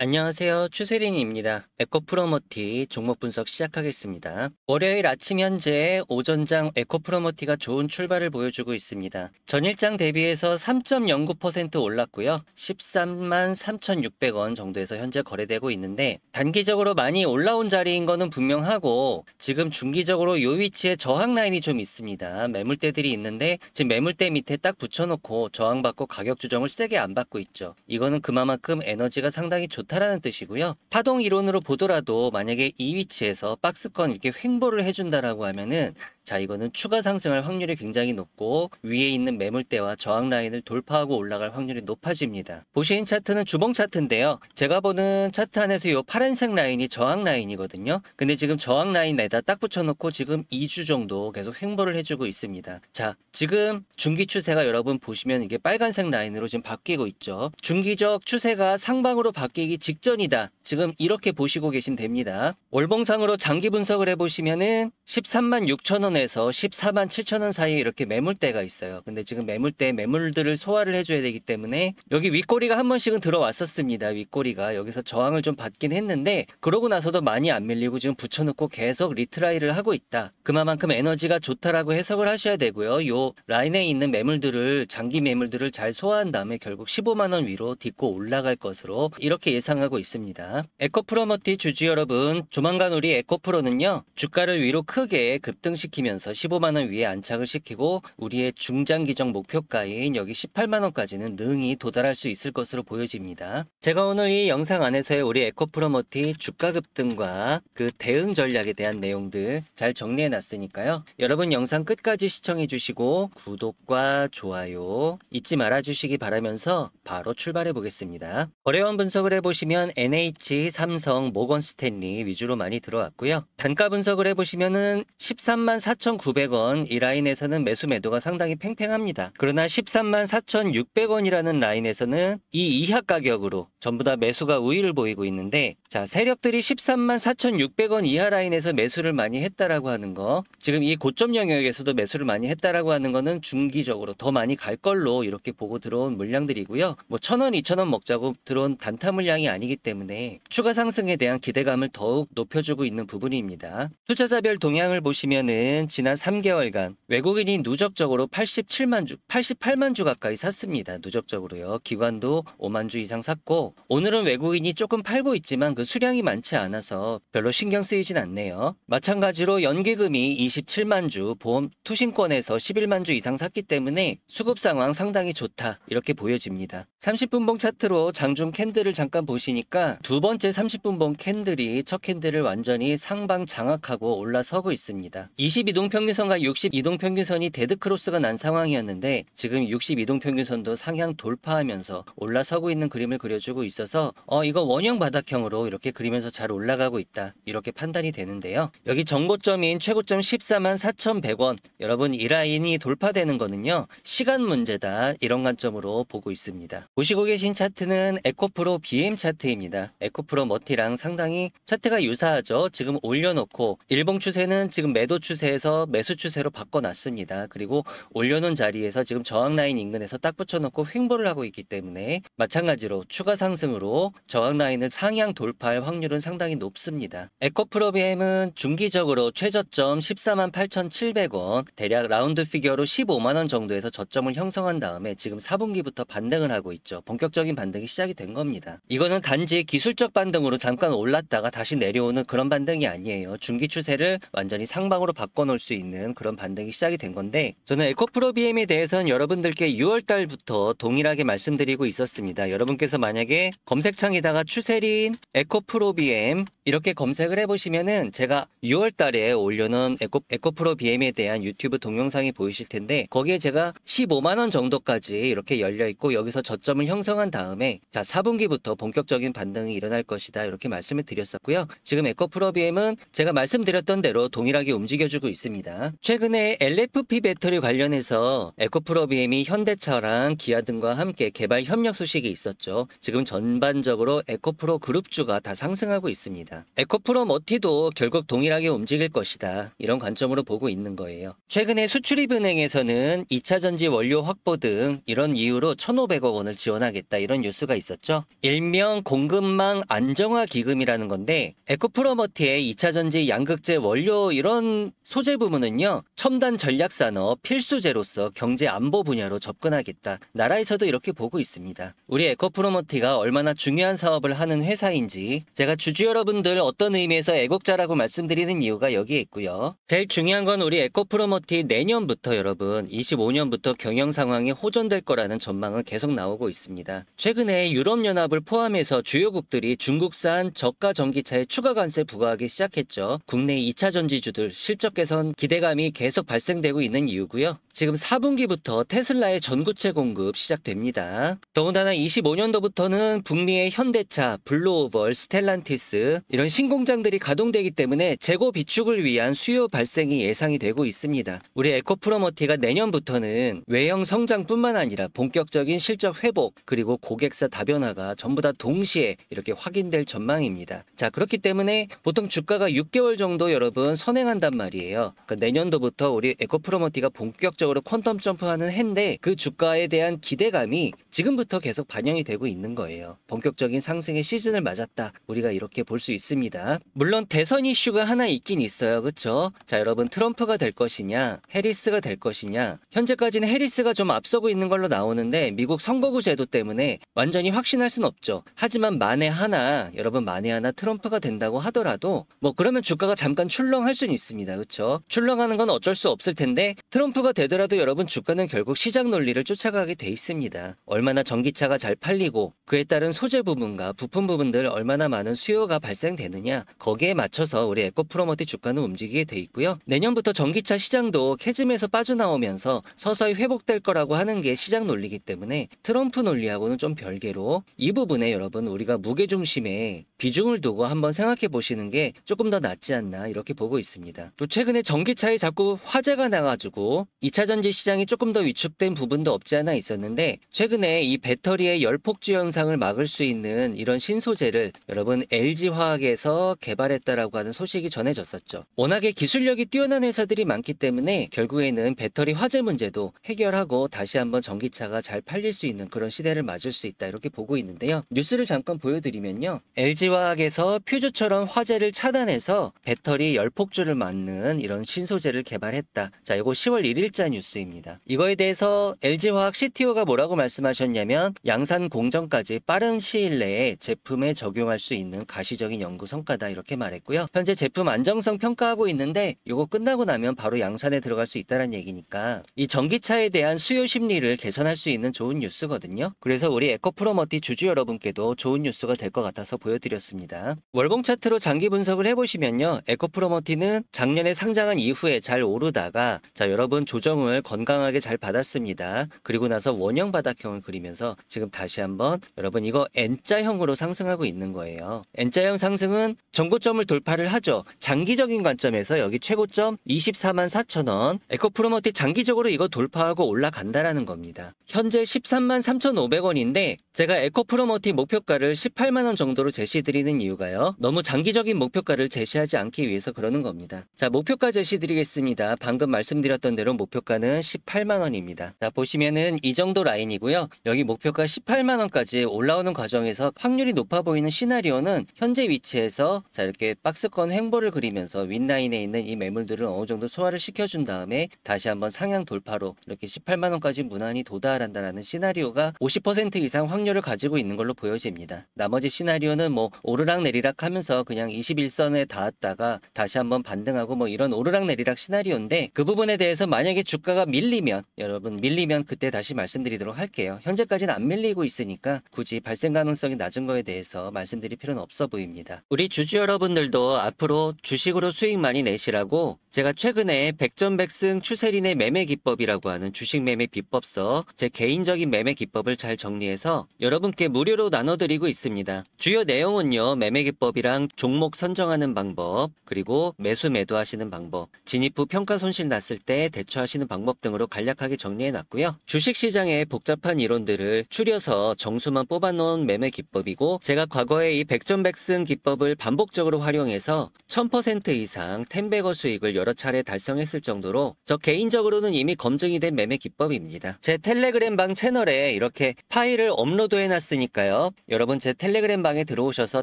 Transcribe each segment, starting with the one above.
안녕하세요. 추세린입니다. 에코프로모티 종목 분석 시작하겠습니다. 월요일 아침 현재 오전장 에코프로모티가 좋은 출발을 보여주고 있습니다. 전일장 대비해서 3.09% 올랐고요. 13만 3,600원 정도에서 현재 거래되고 있는데 단기적으로 많이 올라온 자리인 것은 분명하고 지금 중기적으로 이 위치에 저항 라인이 좀 있습니다. 매물대들이 있는데 지금 매물대 밑에 딱 붙여놓고 저항받고 가격 조정을 세게 안 받고 있죠. 이거는 그만큼 에너지가 상당히 좋 좋다라는 뜻이고요. 파동 이론으로 보더라도 만약에 이 위치에서 박스권 이렇게 횡보를 해준다라고 하면은 자 이거는 추가 상승할 확률이 굉장히 높고 위에 있는 매물대와 저항 라인을 돌파하고 올라갈 확률이 높아집니다. 보시는 차트는 주봉 차트인데요. 제가 보는 차트 안에서 이 파란색 라인이 저항 라인이거든요. 근데 지금 저항 라인에다 딱 붙여놓고 지금 2주 정도 계속 횡보를 해주고 있습니다. 자 지금 중기 추세가 여러분 보시면 이게 빨간색 라인으로 지금 바뀌고 있죠. 중기적 추세가 상방으로 바뀌기 직전이다. 지금 이렇게 보시고 계시면 됩니다. 월봉상으로 장기 분석을 해보시면은 13만 6천 원 5만에서 14만 7천원 사이 이렇게 매물대가 있어요. 근데 지금 매물대 매물들을 소화를 해줘야 되기 때문에 여기 윗꼬리가 한 번씩은 들어왔었습니다. 윗꼬리가 여기서 저항을 좀 받긴 했는데 그러고 나서도 많이 안 밀리고 지금 붙여놓고 계속 리트라이를 하고 있다. 그만큼 에너지가 좋다라고 해석을 하셔야 되고요. 요 라인에 있는 매물들을 장기 매물들을 잘 소화한 다음에 결국 15만원 위로 딛고 올라갈 것으로 이렇게 예상하고 있습니다. 에코프로머티 주주 여러분 조만간 우리 에코프로는요. 주가를 위로 크게 급등시키면 올리면서 15만 원 위에 안착을 시키고 우리의 중장기적 목표가인 여기 18만 원까지는 능히 도달할 수 있을 것으로 보여집니다. 제가 오늘 이 영상 안에서의 우리 에코프로모티 주가 급등과 그 대응 전략에 대한 내용들 잘 정리해 놨으니까요. 여러분 영상 끝까지 시청해 주시고 구독과 좋아요 잊지 말아 주시기 바라면서 바로 출발해 보겠습니다. 거래원 분석을 해 보시면 NH, 삼성, 모건 스탠리 위주로 많이 들어왔고요. 단가 분석을 해 보시면은 13만 4 14,900원 이 라인에서는 매수 매도가 상당히 팽팽합니다. 그러나 1 3 4,600원이라는 라인에서는 이 이하 가격으로 전부 다 매수가 우위를 보이고 있는데 자 세력들이 1 3 4,600원 이하 라인에서 매수를 많이 했다라고 하는 거 지금 이 고점 영역에서도 매수를 많이 했다라고 하는 거는 중기적으로 더 많이 갈 걸로 이렇게 보고 들어온 물량들이고요. 뭐 1,000원, 2,000원 먹자고 들어온 단타 물량이 아니기 때문에 추가 상승에 대한 기대감을 더욱 높여주고 있는 부분입니다. 투자자별 동향을 보시면은 지난 3개월간 외국인이 누적적으로 87만 주, 88만 주 가까이 샀습니다. 누적적으로요. 기관도 5만 주 이상 샀고 오늘은 외국인이 조금 팔고 있지만 그 수량이 많지 않아서 별로 신경 쓰이진 않네요. 마찬가지로 연기금이 27만 주, 보험 투신권에서 11만 주 이상 샀기 때문에 수급 상황 상당히 좋다 이렇게 보여집니다. 30분봉 차트로 장중 캔들을 잠깐 보시니까 두 번째 30분봉 캔들이 첫 캔들을 완전히 상방 장악하고 올라서고 있습니다. 62동 평균선과 62동 평균선이 데드크로스가 난 상황이었는데 지금 62동 평균선도 상향 돌파하면서 올라서고 있는 그림을 그려주고 있어서 어 이거 원형 바닥형으로 이렇게 그리면서 잘 올라가고 있다 이렇게 판단이 되는데요. 여기 정고점인 최고점 14만 4,100원 여러분 이 라인이 돌파되는 거는요 시간 문제다 이런 관점으로 보고 있습니다. 보시고 계신 차트는 에코프로 BM 차트입니다. 에코프로 머티랑 상당히 차트가 유사하죠. 지금 올려놓고 일봉 추세는 지금 매도 추세 에 해서 매수 추세로 바꿔놨습니다. 그리고 올려놓은 자리에서 지금 저항 라인 인근에서 딱 붙여놓고 횡보를 하고 있기 때문에 마찬가지로 추가 상승으로 저항 라인을 상향 돌파할 확률은 상당히 높습니다. 에코프로비엠은 중기적으로 최저점 14만 8,700원 대략 라운드 피겨로 15만 원 정도에서 저점을 형성한 다음에 지금 4분기부터 반등을 하고 있죠. 본격적인 반등이 시작이 된 겁니다. 이거는 단지 기술적 반등으로 잠깐 올랐다가 다시 내려오는 그런 반등이 아니에요. 중기 추세를 완전히 상방으로 바꿔 털어놓을 수 있는 그런 반등이 시작이 된 건데 저는 에코프로 b m 에 대해서는 여러분들께 6월 달부터 동일하게 말씀드리고 있었습니다. 여러분께서 만약에 검색창에다가 추세린 에코프로 BM 이렇게 검색을 해보시면은 제가 6월 달에 올려놓은 에코, 에코프로 b m 에 대한 유튜브 동영상이 보이실 텐데 거기에 제가 15만원 정도까지 이렇게 열려있고 여기서 저점을 형성한 다음에 자 4분기부터 본격적인 반등이 일어날 것이다 이렇게 말씀을 드렸었고요. 지금 에코프로 b m 은 제가 말씀드렸던 대로 동일하게 움직여주고 있습니다. 있습니다. 최근에 LFP 배터리 관련해서 에코프로 BM이 현대차랑 기아 등과 함께 개발 협력 소식이 있었죠. 지금 전반적으로 에코프로 그룹주가 다 상승하고 있습니다. 에코프로 머티도 결국 동일하게 움직일 것이다. 이런 관점으로 보고 있는 거예요. 최근에 수출입은행에서는 2차 전지 원료 확보 등 이런 이유로 1,500억 원을 지원하겠다 이런 뉴스가 있었죠. 일명 공급망 안정화 기금이라는 건데 에코프로 머티의 2차 전지 양극재 원료 이런 소재 소재 부문은요, 첨단 전략 산업 필수재로서 경제 안보 분야로 접근하겠다. 나라에서도 이렇게 보고 있습니다. 우리 에코프로모티가 얼마나 중요한 사업을 하는 회사인지 제가 주주 여러분들 어떤 의미에서 애국자라고 말씀드리는 이유가 여기에 있고요. 제일 중요한 건 우리 에코프로모티 내년부터 여러분 25년부터 경영 상황이 호전될 거라는 전망은 계속 나오고 있습니다. 최근에 유럽연합을 포함해서 주요국들이 중국산 저가 전기차에 추가 관세 부과하기 시작했죠. 국내 2차 전지주들 실적 개선 대선 기대감이 계속 발생되고 있는 이유고요. 지금 4분기부터 테슬라의 전구체 공급 시작됩니다. 더군다나 25년도부터는 북미의 현대차, 블루오벌, 스텔란티스 이런 신공장들이 가동되기 때문에 재고 비축을 위한 수요 발생이 예상이 되고 있습니다. 우리 에코프로머티가 내년부터는 외형 성장뿐만 아니라 본격적인 실적 회복 그리고 고객사 다변화가 전부 다 동시에 이렇게 확인될 전망입니다. 자 그렇기 때문에 보통 주가가 6개월 정도 여러분 선행한단 말이에요. 그 내년도부터 우리 에코프로머티가 본격적으로 퀀텀 점프하는 해인데 그 주가에 대한 기대감이 지금부터 계속 반영이 되고 있는 거예요. 본격적인 상승의 시즌을 맞았다. 우리가 이렇게 볼 수 있습니다. 물론 대선 이슈가 하나 있긴 있어요. 그쵸 자, 여러분 트럼프가 될 것이냐, 해리스가 될 것이냐. 현재까지는 해리스가 좀 앞서고 있는 걸로 나오는데 미국 선거구 제도 때문에 완전히 확신할 순 없죠. 하지만 만에 하나 여러분 만에 하나 트럼프가 된다고 하더라도 뭐 그러면 주가가 잠깐 출렁할 수는 있습니다. 그렇죠? 출렁하는 건 어쩔 수 없을 텐데 트럼프가 되더라도 여러분 주가는 결국 시장 논리를 쫓아가게 돼 있습니다. 얼마나 전기차가 잘 팔리고 그에 따른 소재 부분과 부품 부분들 얼마나 많은 수요가 발생되느냐 거기에 맞춰서 우리 에코프로머티 주가는 움직이게 돼 있고요. 내년부터 전기차 시장도 캐즘에서 빠져나오면서 서서히 회복될 거라고 하는 게 시장 논리이기 때문에 트럼프 논리하고는 좀 별개로 이 부분에 여러분 우리가 무게중심에 비중을 두고 한번 생각해 보시는 게 조금 더 낫지 않나 이렇게 보고 있습니다. 또 최근에 최근에 전기차에 자꾸 화재가 나가지고 2차 전지 시장이 조금 더 위축된 부분도 없지 않아 있었는데 최근에 이 배터리의 열폭주 현상을 막을 수 있는 이런 신소재를 여러분 LG화학에서 개발했다라고 하는 소식이 전해졌었죠. 워낙에 기술력이 뛰어난 회사들이 많기 때문에 결국에는 배터리 화재 문제도 해결하고 다시 한번 전기차가 잘 팔릴 수 있는 그런 시대를 맞을 수 있다 이렇게 보고 있는데요. 뉴스를 잠깐 보여드리면요. LG화학에서 퓨즈처럼 화재를 차단해서 배터리 열폭주를 막는 이런 신소재를 개발했다. 자, 이거 10월 1일자 뉴스입니다. 이거에 대해서 LG화학 CTO가 뭐라고 말씀하셨냐면 양산 공정까지 빠른 시일 내에 제품에 적용할 수 있는 가시적인 연구 성과다 이렇게 말했고요. 현재 제품 안정성 평가하고 있는데 이거 끝나고 나면 바로 양산에 들어갈 수 있다는 얘기니까 이 전기차에 대한 수요 심리를 개선할 수 있는 좋은 뉴스거든요. 그래서 우리 에코프로머티 주주 여러분께도 좋은 뉴스가 될 것 같아서 보여드렸습니다. 월봉 차트로 장기 분석을 해보시면요. 에코프로머티는 작년에 상장 상장한 이후에 잘 오르다가 자 여러분 조정을 건강하게 잘 받았습니다. 그리고 나서 원형 바닥형을 그리면서 지금 다시 한번 여러분 이거 N자형으로 상승하고 있는 거예요. N자형 상승은 전고점을 돌파를 하죠. 장기적인 관점에서 여기 최고점 24만 4천 원 에코프로머티 장기적으로 이거 돌파하고 올라간다라는 겁니다. 현재 13만 3,500원인데 제가 에코프로머티 목표가를 18만 원 정도로 제시드리는 이유가요. 너무 장기적인 목표가를 제시하지 않기 위해서 그러는 겁니다. 자 목표가 목표가 제시드리겠습니다. 방금 말씀드렸던 대로 목표가는 18만원입니다. 자 보시면은 이 정도 라인이고요. 여기 목표가 18만원까지 올라오는 과정에서 확률이 높아 보이는 시나리오는 현재 위치에서 자 이렇게 박스권 횡보를 그리면서 윗라인에 있는 이 매물들을 어느 정도 소화를 시켜준 다음에 다시 한번 상향 돌파로 이렇게 18만원까지 무난히 도달한다라는 시나리오가 50% 이상 확률을 가지고 있는 걸로 보여집니다. 나머지 시나리오는 뭐 오르락 내리락 하면서 그냥 21선에 닿았다가 다시 한번 반등하고 뭐 이런 오르락내리락 시나리오인데 그 부분에 대해서 만약에 주가가 밀리면 여러분 밀리면 그때 다시 말씀드리도록 할게요. 현재까지는 안 밀리고 있으니까 굳이 발생 가능성이 낮은 거에 대해서 말씀드릴 필요는 없어 보입니다. 우리 주주 여러분들도 앞으로 주식으로 수익 많이 내시라고 제가 최근에 백전백승 추세린의 매매 기법이라고 하는 주식 매매 비법서 제 개인적인 매매 기법을 잘 정리해서 여러분께 무료로 나눠드리고 있습니다. 주요 내용은요 매매 기법이랑 종목 선정하는 방법 그리고 매수 매도하시는 방법 진입 후 평가 손실 났을 때 대처하시는 방법 등으로 간략하게 정리해놨고요. 주식시장의 복잡한 이론들을 추려서 정수만 뽑아놓은 매매 기법이고 제가 과거에 이 백전백승 기법을 반복적으로 활용해서 1000% 이상 텐베거 수익을 여러 차례 달성했을 정도로 저 개인적으로는 이미 검증이 된 매매 기법입니다. 제 텔레그램 방 채널에 이렇게 파일을 업로드해놨으니까요. 여러분 제 텔레그램 방에 들어오셔서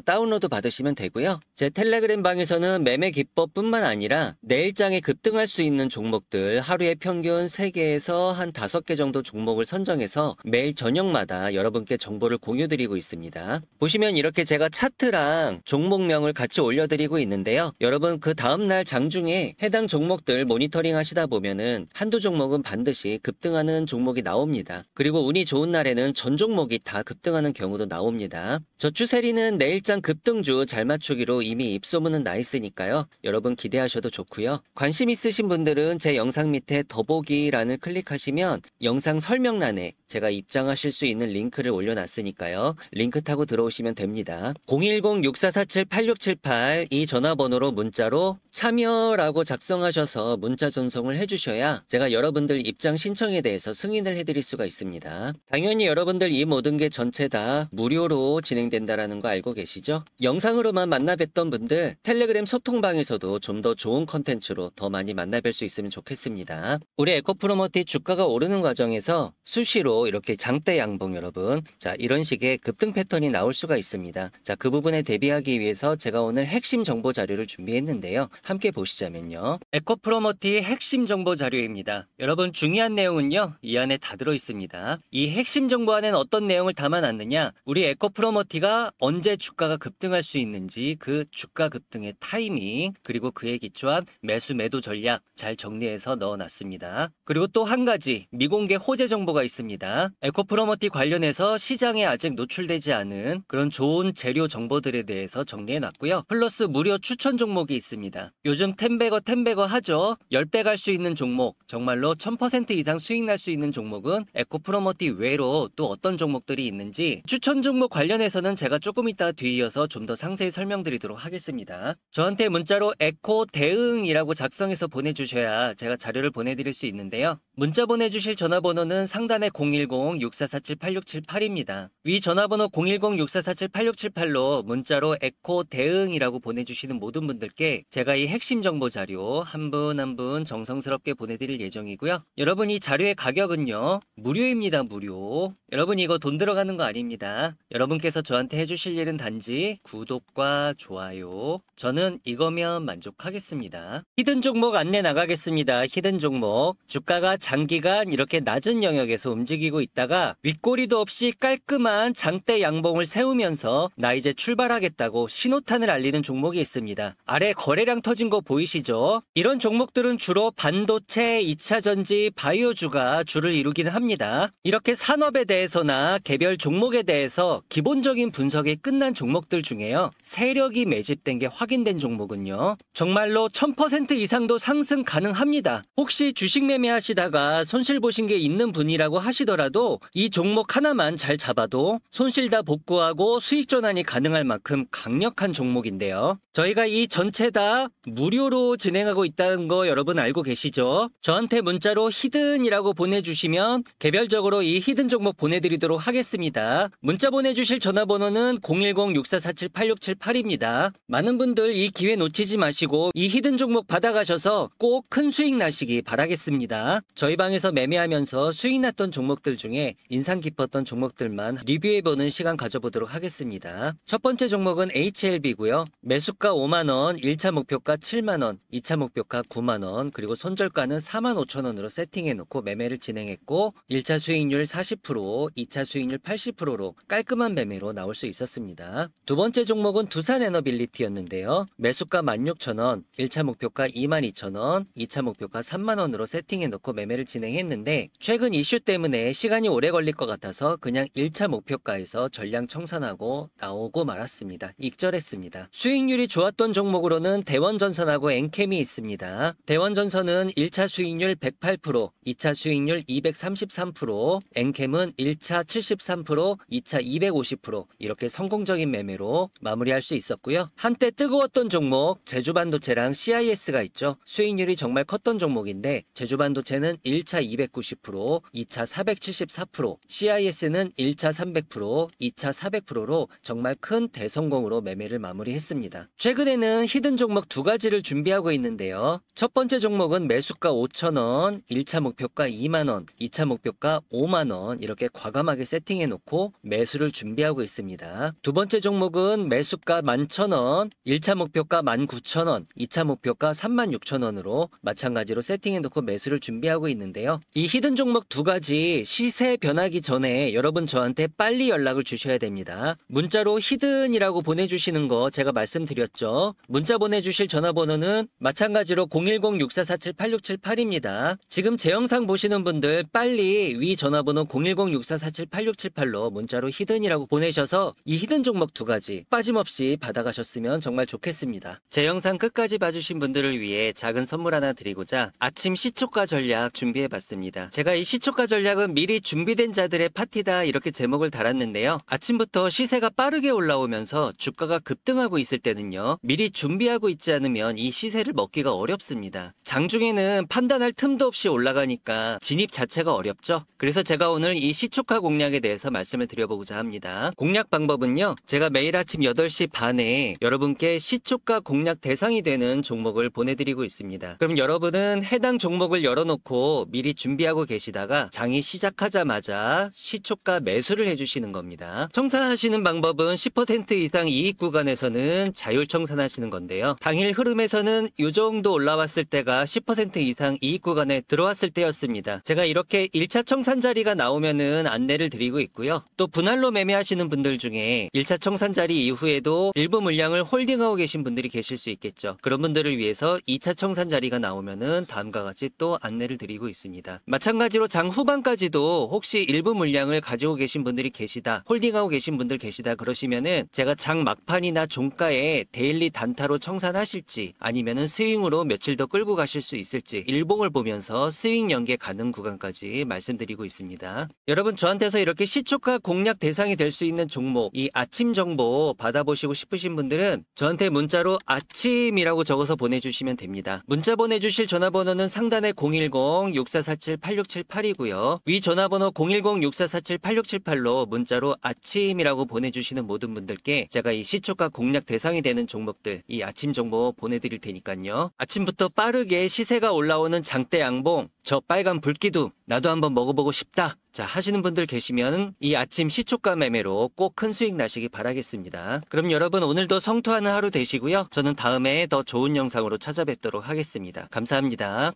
다운로드 받으시면 되고요. 제 텔레그램 방에서는 매매 기법뿐만 아니라 내일장에 급등할 수 있는 종목들 하루에 평균 3개에서 한 5개 정도 종목을 선정해서 매일 저녁마다 여러분께 정보를 공유드리고 있습니다. 보시면 이렇게 제가 차트랑 종목명을 같이 올려드리고 있는데요. 여러분 그 다음날 장중에 해당 종목들 모니터링 하시다 보면은 한두 종목은 반드시 급등하는 종목이 나옵니다. 그리고 운이 좋은 날에는 전 종목이 다 급등하는 경우도 나옵니다. 저추세리는 내일장 급등주 잘 맞추기로 이미 입소문은 나 있으니까요. 여러분 기대하셔도 좋고요. 관심 있으신 분들은 제 영상 밑에 더보기란을 클릭하시면 영상 설명란에 제가 입장하실 수 있는 링크를 올려놨으니까요. 링크 타고 들어오시면 됩니다. 010-6447-8678 이 전화번호로 문자로 참여라고 작 작성하셔서 문자 전송을 해주셔야 제가 여러분들 입장 신청에 대해서 승인을 해드릴 수가 있습니다. 당연히 여러분들 이 모든 게 전체 다 무료로 진행된다라는 거 알고 계시죠? 영상으로만 만나 뵀던 분들 텔레그램 소통방에서도 좀 더 좋은 컨텐츠로 더 많이 만나 뵐 수 있으면 좋겠습니다. 우리 에코프로모티 주가가 오르는 과정에서 수시로 이렇게 장대 양봉 여러분 자 이런 식의 급등 패턴이 나올 수가 있습니다. 자 그 부분에 대비하기 위해서 제가 오늘 핵심 정보 자료를 준비했는데요. 함께 보시자면요. 에코프로머티 핵심 정보 자료입니다. 여러분 중요한 내용은요. 이 안에 다 들어 있습니다. 이 핵심 정보 안에는 어떤 내용을 담아놨느냐? 우리 에코프로머티가 언제 주가가 급등할 수 있는지 그 주가 급등의 타이밍 그리고 그에 기초한 매수 매도 전략 잘 정리해서 넣어놨습니다. 그리고 또 한 가지 미공개 호재 정보가 있습니다. 에코프로머티 관련해서 시장에 아직 노출되지 않은 그런 좋은 재료 정보들에 대해서 정리해놨고요. 플러스 무료 추천 종목이 있습니다. 요즘 텐베거 텐1 0베거 하죠. 10배 갈 수 있는 종목, 정말로 1000% 이상 수익 날 수 있는 종목은 에코프로머티 외로 또 어떤 종목들이 있는지 추천 종목 관련해서는 제가 조금 이따 뒤이어서 좀 더 상세히 설명드리도록 하겠습니다. 저한테 문자로 에코 대응이라고 작성해서 보내주셔야 제가 자료를 보내드릴 수 있는데요. 문자 보내주실 전화번호는 상단의 010-6447-8678입니다. 위 전화번호 010-6447-8678로 문자로 에코 대응이라고 보내주시는 모든 분들께 제가 이 핵심 정보 자료 한분 한분 한 분 정성스럽게 보내드릴 예정이고요. 여러분 이 자료의 가격은요. 무료입니다. 무료. 여러분 이거 돈 들어가는 거 아닙니다. 여러분께서 저한테 해주실 일은 단지 구독과 좋아요. 저는 이거면 만족하겠습니다. 히든 종목 안내 나가겠습니다. 히든 종목. 주가가 장기간 이렇게 낮은 영역에서 움직이고 있다가 윗꼬리도 없이 깔끔한 장대 양봉을 세우면서 나 이제 출발하겠다고 신호탄을 알리는 종목이 있습니다. 아래 거래량 터진 거 보이시죠? 이런 종목들은 주로 반도체, 2차전지, 바이오주가 주를 이루기는 합니다. 이렇게 산업에 대해서나 개별 종목에 대해서 기본적인 분석이 끝난 종목들 중에요. 세력이 매집된 게 확인된 종목은요. 정말로 1000% 이상도 상승 가능합니다. 혹시 주식 매매하시다가 투자 손실 보신 게 있는 분이라고 하시더라도 이 종목 하나만 잘 잡아도 손실 다 복구하고 수익 전환이 가능할 만큼 강력한 종목인데요. 저희가 이 전체 다 무료로 진행하고 있다는 거 여러분 알고 계시죠? 저한테 문자로 히든이라고 보내주시면 개별적으로 이 히든 종목 보내드리도록 하겠습니다. 문자 보내주실 전화번호는 010-6447-8678입니다. 많은 분들 이 기회 놓치지 마시고 이 히든 종목 받아가셔서 꼭 큰 수익 나시기 바라겠습니다. 저 저희 방에서 매매하면서 수익 났던 종목들 중에 인상 깊었던 종목들만 리뷰해보는 시간 가져보도록 하겠습니다. 첫 번째 종목은 HLB고요. 매수가 5만원, 1차 목표가 7만원, 2차 목표가 9만원, 그리고 손절가는 4만 5천원으로 세팅해놓고 매매를 진행했고 1차 수익률 40%, 2차 수익률 80%로 깔끔한 매매로 나올 수 있었습니다. 두 번째 종목은 두산에너빌리티였는데요. 매수가 16,000원, 1차 목표가 22,000원, 2차 목표가 3만원으로 세팅해놓고 매매 매매를 진행했는데 최근 이슈 때문에 시간이 오래 걸릴 것 같아서 그냥 1차 목표가에서 전량 청산하고 나오고 말았습니다. 익절했습니다. 수익률이 좋았던 종목으로는 대원전선하고 엔캠이 있습니다. 대원전선은 1차 수익률 108%, 2차 수익률 233%, 엔캠은 1차 73%, 2차 250% 이렇게 성공적인 매매로 마무리할 수 있었고요. 한때 뜨거웠던 종목 제주반도체랑 CIS가 있죠. 수익률이 정말 컸던 종목인데 제주반도체는 1차 290%, 2차 474%, CIS는 1차 300%, 2차 400%로 정말 큰 대성공으로 매매를 마무리했습니다. 최근에는 히든 종목 두 가지를 준비하고 있는데요. 첫 번째 종목은 매수가 5천원, 1차 목표가 2만원, 2차 목표가 5만원 이렇게 과감하게 세팅해놓고 매수를 준비하고 있습니다. 두 번째 종목은 매수가 1 1 0원 1차 목표가 1 9천원 2차 목표가 3 6천원으로 마찬가지로 세팅해놓고 매수를 준비하고 하고 있는데요. 이 히든 종목 두 가지 시세 변하기 전에 여러분 저한테 빨리 연락을 주셔야 됩니다. 문자로 히든이라고 보내주시는 거 제가 말씀드렸죠. 문자 보내주실 전화번호는 마찬가지로 010-6447-8678입니다. 지금 제 영상 보시는 분들 빨리 위 전화번호 010-6447-8678로 문자로 히든이라고 보내셔서 이 히든 종목 두 가지 빠짐없이 받아가셨으면 정말 좋겠습니다. 제 영상 끝까지 봐주신 분들을 위해 작은 선물 하나 드리고자 아침 시초가 전략 준비해봤습니다. 제가 이 시초가 전략은 미리 준비된 자들의 파티다 이렇게 제목을 달았는데요. 아침부터 시세가 빠르게 올라오면서 주가가 급등하고 있을 때는요. 미리 준비하고 있지 않으면 이 시세를 먹기가 어렵습니다. 장중에는 판단할 틈도 없이 올라가니까 진입 자체가 어렵죠. 그래서 제가 오늘 이 시초가 공략에 대해서 말씀을 드려보고자 합니다. 공략 방법은요. 제가 매일 아침 8시 반에 여러분께 시초가 공략 대상이 되는 종목을 보내드리고 있습니다. 그럼 여러분은 해당 종목을 열어놓고 미리 준비하고 계시다가 장이 시작하자마자 시초가 매수를 해주시는 겁니다. 청산하시는 방법은 10% 이상 이익 구간에서는 자율 청산하시는 건데요. 당일 흐름에서는 요 정도 올라왔을 때가 10% 이상 이익 구간에 들어왔을 때였습니다. 제가 이렇게 1차 청산 자리가 나오면은 안내를 드리고 있고요. 또 분할로 매매하시는 분들 중에 1차 청산 자리 이후에도 일부 물량을 홀딩하고 계신 분들이 계실 수 있겠죠. 그런 분들을 위해서 2차 청산 자리가 나오면은 다음과 같이 또 안내를 드리고 보이고 있습니다. 마찬가지로 장 후반까지도 혹시 일부 물량을 가지고 계신 분들이 계시다, 홀딩하고 계신 분들 계시다 그러시면은 제가 장 막판이나 종가에 데일리 단타로 청산하실지 아니면은 스윙으로 며칠 더 끌고 가실 수 있을지 일봉을 보면서 스윙 연계 가능 구간까지 말씀드리고 있습니다. 여러분 저한테서 이렇게 시초가 공략 대상이 될 수 있는 종목 이 아침 정보 받아보시고 싶으신 분들은 저한테 문자로 아침이라고 적어서 보내주시면 됩니다. 문자 보내주실 전화번호는 상단에 010 0 1 0 6 4 4 8 6 7 8이고요위 전화번호 010-6447-8678로 문자로 아침이라고 보내주시는 모든 분들께 제가 이 시초가 공략 대상이 되는 종목들 이 아침 정보 보내드릴 테니까요. 아침부터 빠르게 시세가 올라오는 장대 양봉 저 빨간 불기둥 나도 한번 먹어보고 싶다. 자 하시는 분들 계시면 이 아침 시초가 매매로 꼭 큰 수익 나시기 바라겠습니다. 그럼 여러분 오늘도 성투하는 하루 되시고요. 저는 다음에 더 좋은 영상으로 찾아뵙도록 하겠습니다. 감사합니다.